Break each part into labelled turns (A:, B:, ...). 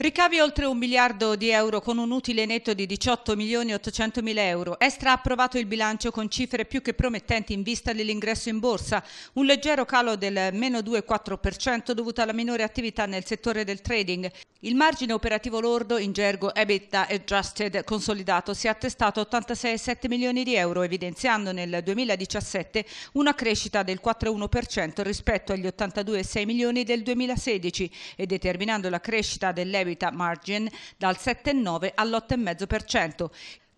A: Ricavi oltre un miliardo di euro con un utile netto di 18 milioni 800 mila euro. Estra ha approvato il bilancio con cifre più che promettenti in vista dell'ingresso in borsa. Un leggero calo del meno 2,4% dovuto alla minore attività nel settore del trading. Il margine operativo lordo, in gergo EBITDA adjusted consolidato, si è attestato a 86,7 milioni di euro, evidenziando nel 2017 una crescita del 4,1% rispetto agli 82,6 milioni del 2016 e determinando la crescita dell'EBIT Habitat Margin dal 7,9 all'8,5%.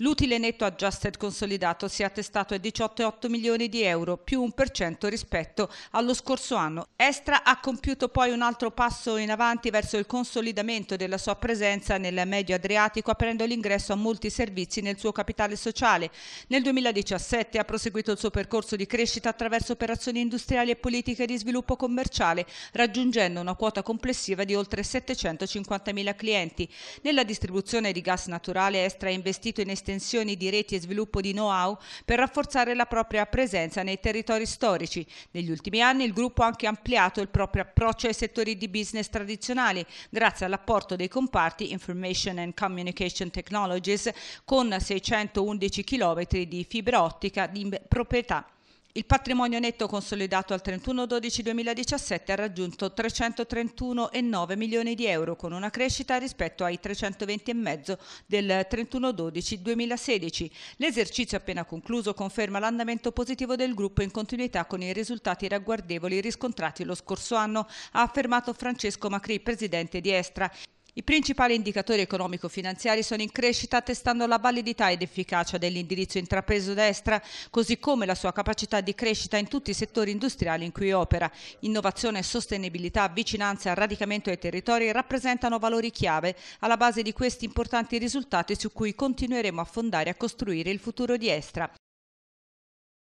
A: L'utile netto adjusted consolidato si è attestato a 18,8 milioni di euro, più 1% rispetto allo scorso anno. Estra ha compiuto poi un altro passo in avanti verso il consolidamento della sua presenza nel medio adriatico, aprendo l'ingresso a molti servizi nel suo capitale sociale. Nel 2017 ha proseguito il suo percorso di crescita attraverso operazioni industriali e politiche di sviluppo commerciale, raggiungendo una quota complessiva di oltre 750 mila clienti. Nella distribuzione di gas naturale Estra ha investito in estensione estensioni di reti e sviluppo di know-how per rafforzare la propria presenza nei territori storici. Negli ultimi anni il gruppo ha anche ampliato il proprio approccio ai settori di business tradizionali grazie all'apporto dei comparti Information and Communication Technologies con 611 km di fibra ottica di proprietà il patrimonio netto consolidato al 31-12-2017 ha raggiunto 331,9 milioni di euro con una crescita rispetto ai 320,5 del 31-12-2016. L'esercizio appena concluso conferma l'andamento positivo del gruppo in continuità con i risultati ragguardevoli riscontrati lo scorso anno, ha affermato Francesco Macri, presidente di Estra. I principali indicatori economico-finanziari sono in crescita attestando la validità ed efficacia dell'indirizzo intrapreso da Estra, così come la sua capacità di crescita in tutti i settori industriali in cui opera. Innovazione, sostenibilità, vicinanza, e radicamento ai territori rappresentano valori chiave alla base di questi importanti risultati su cui continueremo a fondare e a costruire il futuro di Estra.